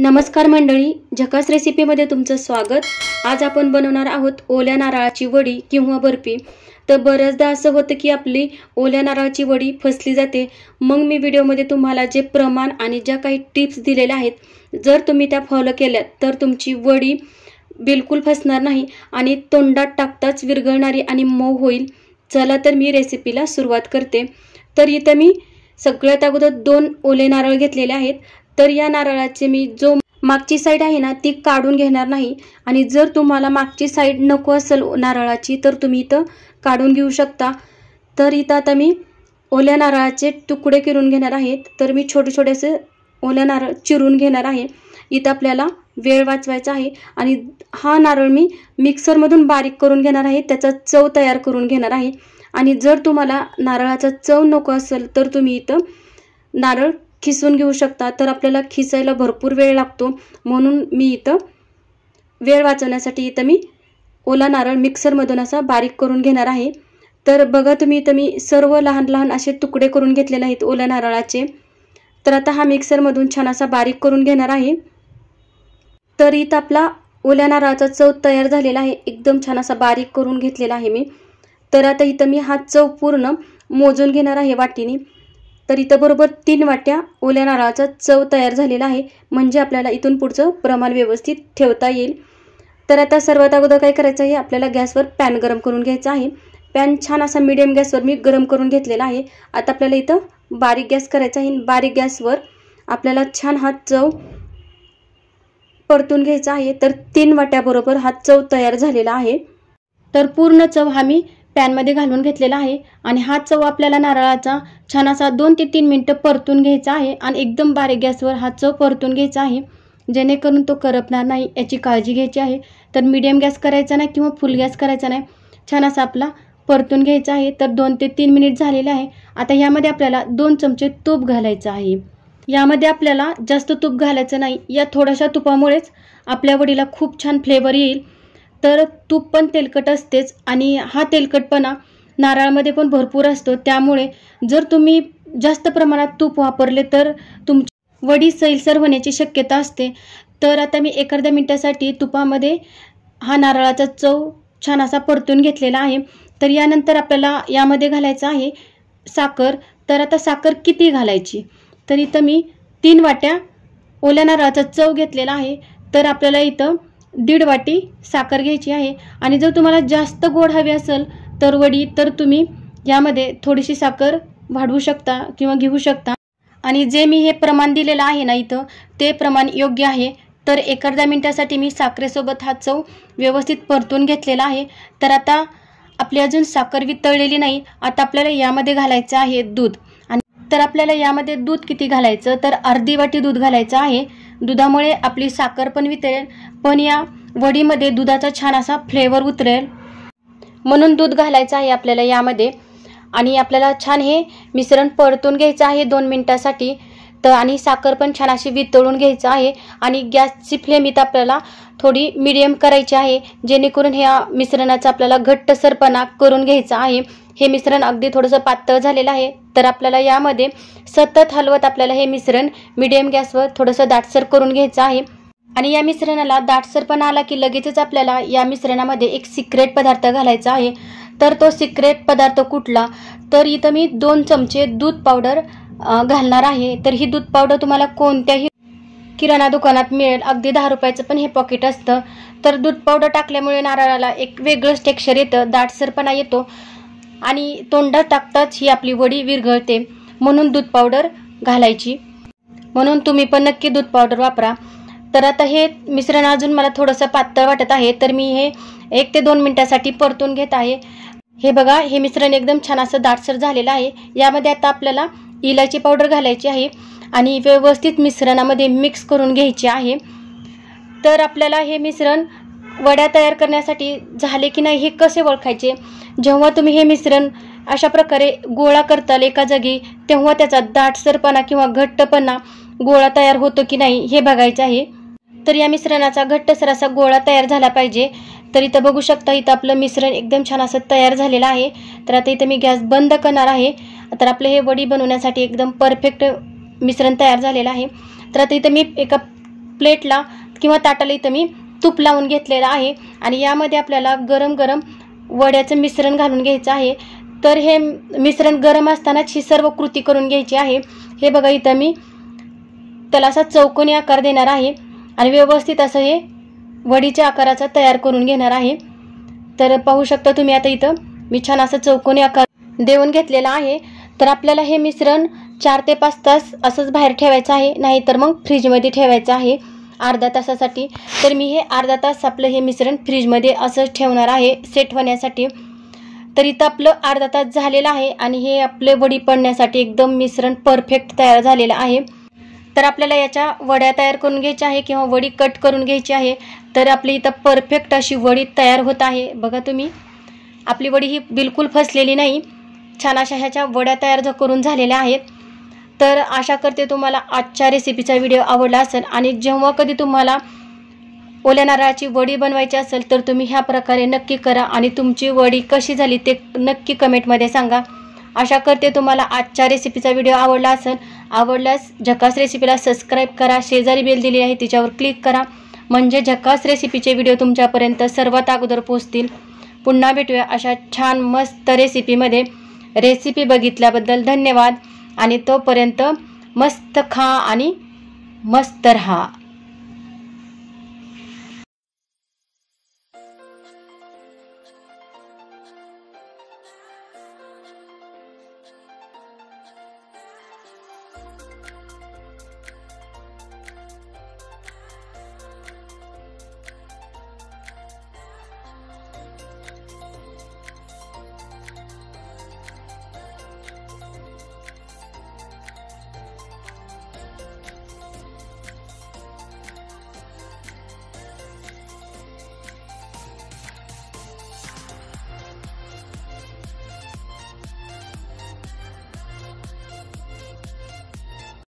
नमस्कार मंडळी झकास रेसिपीमध्ये तुमचं स्वागत आज आपण बनवणार आहोत ओल्या नारळाची वडी किंवा बर्फी तर बऱ्याचदा असं होतं की आपली ओल्या नारळाची वडी फसली जाते मग मी व्हिडिओमध्ये तुम्हाला जे प्रमाण आणि ज्या काही टिप्स दिलेल्या आहेत जर तुम्ही त्या फॉलो केल्या तर तुमची वडी बिलकुल फसणार नाही आणि तोंडात टाकताच विरघळणारी आणि मऊ होईल चला तर मी रेसिपीला सुरुवात करते तर इथं मी सगळ्यात अगोदर दोन ओले नारळ घेतलेले आहेत तर या नारळाचे मी जो मागची साईड आहे ना ती काढून घेणार नाही आणि जर तुम्हाला मागची साईड नको असेल नारळाची तर तुम्ही इथं काढून घेऊ शकता तर इथं आता मी ओल्या नारळाचे तुकडे किरून घेणार आहेत तर मी छोटे छोटेसे ओल्या नारळ चिरून घेणार आहे इथं आपल्याला वेळ वाचवायचा आहे आणि हा नारळ मी मिक्सरमधून बारीक करून घेणार आहे त्याचा चव तयार करून घेणार आहे आणि जर तुम्हाला नारळाचा चव नको असेल तर तुम्ही इथं नारळ खिसून घेऊ शकता तर आपल्याला खिसायला भरपूर वेळ लागतो म्हणून मी इथं वेळ वाचवण्यासाठी इथं मी ओला नारळ मिक्सरमधून असा बारीक करून घेणार आहे तर बघा तुम्ही इथं मी सर्व लहान लहान असे तुकडे करून घेतलेले आहेत ओल्या नारळाचे तर आता हा मिक्सरमधून छान असा बारीक करून घेणार आहे तर इथं आपला ओल्या नारळाचा चव तयार झालेला आहे एकदम छान असा बारीक करून घेतलेला आहे मी तर आता इथं मी हा चव पूर्ण मोजून घेणार आहे वाटीने तर इथं बरोबर तीन वाट्या ओल्या नारळाचा चव तयार झालेला आहे म्हणजे आपल्याला इथून पुढचं प्रमाण व्यवस्थित ठेवता येईल तर आता सर्वात अगोदर काय करायचं आहे आपल्याला गॅसवर पॅन गरम करून घ्यायचा आहे पॅन छान असा मिडियम गॅसवर मी गरम करून घेतलेला आहे आता आपल्याला इथं बारीक गॅस करायचा आहे बारीक गॅसवर आपल्याला छान हा चव परतून घ्यायचा आहे तर तीन वाट्याबरोबर हा चव तयार झालेला आहे तर पूर्ण चव हा मी पॅनमध्ये घालून घेतलेला आहे आणि हा चव आपल्याला नारळाचा छान असा दोन ते तीन मिनटं परतून घ्यायचा आहे आणि एकदम बारीक गॅसवर हा चव परतून घ्यायचा आहे जेणेकरून तो करपणार नाही याची काळजी घ्यायची आहे तर मीडियम गॅस करायचा नाही किंवा फुल गॅस करायचा नाही छान असा आपला परतून घ्यायचा आहे तर दोन ते तीन मिनिट झालेले आहे आता यामध्ये आपल्याला दोन चमचे तूप घालायचं आहे यामध्ये आपल्याला जास्त तूप घालायचं नाही या थोड्याशा तुपामुळेच आपल्या वडीला खूप छान फ्लेवर येईल तर तूप पण तेलकट असतेच आणि हा तेलकटपणा नारळामध्ये पण भरपूर असतो त्यामुळे जर तुम्ही जास्त प्रमाणात तूप वापरले तर तुमची वडी सैलसर होण्याची शक्यता असते तर आता मी एखाद्या मिनटासाठी तुपामध्ये हा नारळाचा चव छान असा परतून घेतलेला आहे तर यानंतर आपल्याला यामध्ये घालायचं आहे साखर तर आता साखर किती घालायची तर इथं मी तीन वाट्या ओल्या नारळाचा चव घेतलेला आहे तर आपल्याला इथं दीड वाटी साखर घ्यायची आहे आणि जर तुम्हाला जास्त गोड हवी असेल तर वडी तर तुम्ही यामध्ये थोडीशी साखर वाढवू शकता किंवा घेऊ शकता आणि जे मी हे प्रमाण दिलेलं आहे ना इथं ते प्रमाण योग्य आहे तर एक अर्ध्या मिनटासाठी मी साखरेसोबत हा चव व्यवस्थित परतून घेतलेला आहे तर आता आपली अजून साखर वितळलेली नाही आता आपल्याला यामध्ये घालायचं आहे दूध आणि तर आपल्याला यामध्ये दूध किती घालायचं तर अर्धी वाटी दूध घालायचं आहे दुधामुळे आपली साखर पण वितरेल पण या वडीमध्ये दुधाचा छान असा फ्लेवर उतरेल म्हणून दूध घालायचं आहे आपल्याला यामध्ये आणि आपल्याला छान हे मिश्रण परतून घ्यायचं आहे दोन मिनटासाठी तर आणि साखर पण छान अशी वितळून घ्यायचं आहे आणि गॅसची फ्लेम इथं आपल्याला थोडी मिडियम करायची आहे जेणेकरून ह्या मिश्रणाचा आपल्याला घट्टसरपणा करून घ्यायचा आहे हे मिश्रण अगदी थोडंसं पातळ झालेलं आहे तर आपल्याला यामध्ये सतत हलवत आपल्याला हे मिश्रण मिडियम गॅसवर थोडंसं दाटसर करून घ्यायचं आहे आणि या मिश्रणाला दाटसरपणा आला की लगेचच आपल्याला या मिश्रणामध्ये एक सिक्रेट पदार्थ घालायचा आहे तर तो सिक्रेट पदार्थ कुठला तर इथं मी दोन चमचे दूध पावडर घालणार आहे तर ही दूध पावडर तुम्हाला कोणत्याही किराणा दुकानात मिळेल अगदी दहा रुपयाचं पण हे पॉकेट असतं तर दूध पावडर टाकल्यामुळे नारळाला एक वेगळंच टेक्स्चर येतं दाटसरपणा येतो आणि तोंडात टाकताच ही आपली वडी विरघळते म्हणून दूध पावडर घालायची म्हणून तुम्ही पण नक्की दूध पावडर वापरा तर आता हे मिश्रण अजून मला थोडंसं पातळ वाटत आहे तर मी हे एक ते दोन मिनटासाठी परतून घेत आहे हे बघा हे मिश्रण एकदम छान असं दाटसर झालेलं आहे यामध्ये आता आपल्याला इलायची पावडर घालायची आहे आणि व्यवस्थित मिश्रणामध्ये मिक्स करून घ्यायची आहे तर आपल्याला हे मिश्रण वड्या तयार करण्यासाठी झाले की नाही हे कसे ओळखायचे जेव्हा तुम्ही हे मिश्रण अशा प्रकारे गोळा करताल एका जागी तेव्हा त्याचा दाटसरपणा किंवा घट्टपणा गोळा तयार होतो की नाही हे बघायचं आहे तर या मिश्रणाचा घट्टसर असा गोळा तयार झाला पाहिजे तर इथं बघू शकता इथं आपलं मिश्रण एकदम छान असं तयार झालेलं आहे तर आता इथं मी गॅस बंद करणार आहे तर आपले हे वडी बनवण्यासाठी एकदम परफेक्ट मिश्रण तयार झालेलं आहे तर आता इथं मी एका प्लेटला किंवा ताटाला इथं मी तूप लावून घेतलेलं आहे आणि यामध्ये आपल्याला गरम गरम वड्याचं मिश्रण घालून घ्यायचं आहे तर हे मिश्रण गरम असतानाच ही सर्व कृती करून घ्यायची आहे हे बघा इथं मी त्याला असा चौकोनी आकार देणार आहे आणि व्यवस्थित असं हे वडीच्या आकाराचा तयार करून घेणार आहे तर पाहू शकता तुम्ही आता इथं मी छान असं चौकोनी आकार देऊन घेतलेला आहे तर आपल्याला हे मिश्रण चार ते पाच तास असंच बाहेर ठेवायचं आहे नाही तर मग फ्रीजमध्ये ठेवायचं आहे अर्धा तासासाठी तर मी हे अर्धा तास आपलं हे मिश्रण फ्रीजमध्ये असंच ठेवणार आहे सेट होण्यासाठी तर इथं आपलं अर्धा तास झालेलं आहे आणि हे आपले वडी पडण्यासाठी एकदम मिश्रण परफेक्ट तयार झालेलं आहे तर आपल्याला याच्या वड्या तयार करून घ्यायच्या आहे किंवा वडी कट करून घ्यायची आहे तर आपली इथं परफेक्ट अशी वडी तयार होत आहे बघा तुम्ही आपली वडी ही बिलकुल फसलेली नाही छान अशा ह्याच्या वड्या तयार ज करून झालेल्या आहेत तर आशा करते तुम्हाला आजच्या रेसिपीचा व्हिडिओ आवडला असेल आणि जेव्हा कधी तुम्हाला ओल्या नारळाची वडी बनवायची असेल तर तुम्ही ह्या प्रकारे नक्की करा आणि तुमची वडी कशी झाली ते नक्की कमेंटमध्ये सांगा आशा करते तुम्हाला आजच्या रेसिपीचा व्हिडिओ आवडला असेल आवडल्यास झकास रेसिपीला सबस्क्राईब करा शेजारी बेल दिली आहे तिच्यावर क्लिक करा म्हणजे झकास रेसिपीचे व्हिडिओ तुमच्यापर्यंत सर्वात अगोदर पोचतील पुन्हा भेटूया अशा छान मस्त रेसिपीमध्ये रेसिपी बघितल्याबद्दल धन्यवाद आणि तोपर्यंत मस्त खा आणि मस्त राहा